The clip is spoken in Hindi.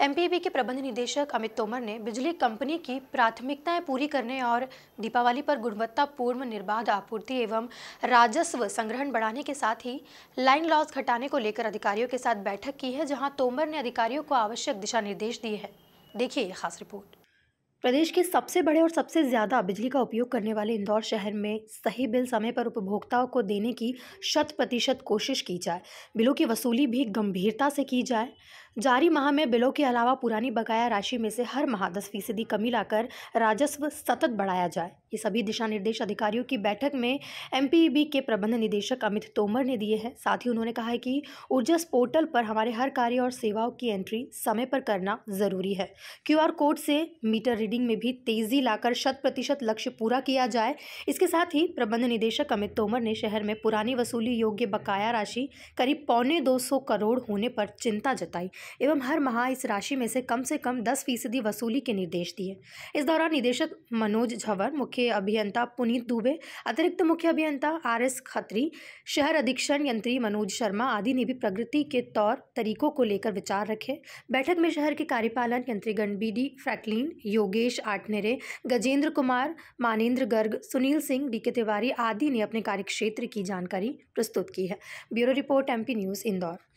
एमपीबी के प्रबंध निदेशक अमित तोमर ने बिजली कंपनी की प्राथमिकताएं पूरी करने और दीपावली पर गुणवत्तापूर्ण निर्बाध आपूर्ति एवं राजस्व संग्रहण बढ़ाने के साथ ही लाइन लॉस घटाने को लेकर अधिकारियों के साथ बैठक की है जहां तोमर ने अधिकारियों को आवश्यक दिशा निर्देश दिए हैं देखिए ये खास रिपोर्ट प्रदेश के सबसे बड़े और सबसे ज़्यादा बिजली का उपयोग करने वाले इंदौर शहर में सही बिल समय पर उपभोक्ताओं को देने की शत प्रतिशत कोशिश की जाए बिलों की वसूली भी गंभीरता से की जाए जारी माह में बिलों के अलावा पुरानी बकाया राशि में से हर माह दस फीसदी कमी लाकर राजस्व सतत बढ़ाया जाए ये सभी दिशा निर्देश अधिकारियों की बैठक में एम e के प्रबंध निदेशक अमित तोमर ने दिए हैं साथ ही उन्होंने कहा है कि ऊर्जा पोर्टल पर हमारे हर कार्य और सेवाओं की एंट्री समय पर करना जरूरी है क्यू कोड से मीटर रीडिंग में भी तेजी लाकर शत प्रतिशत लक्ष्य पूरा किया जाए इसके साथ ही प्रबंध निदेशक अमित तोमर ने शहर में पुरानी वसूली योग्य बकाया राशि करीब पौने दो करोड़ होने पर चिंता जताई एवं हर माह इस राशि में से कम से कम दस फीसदी वसूली के निर्देश दिए इस दौरान निदेशक मनोज झवर मुख्य अभियंता पुनीत दुबे अतिरिक्त मुख्य अभियंता आर एस खत्री शहर अधीक्षण यंत्री मनोज शर्मा आदि ने भी प्रगति के तौर तरीकों को लेकर विचार रखे बैठक में शहर के कार्यपालन यंत्रीगण B D Franklin Yogesh Atnere Gajendra Kumar Manendra Garg Sunil Singh D K Tiwari आदि ने अपने कार्यक्षेत्र की जानकारी प्रस्तुत की है bureau report MP news Indore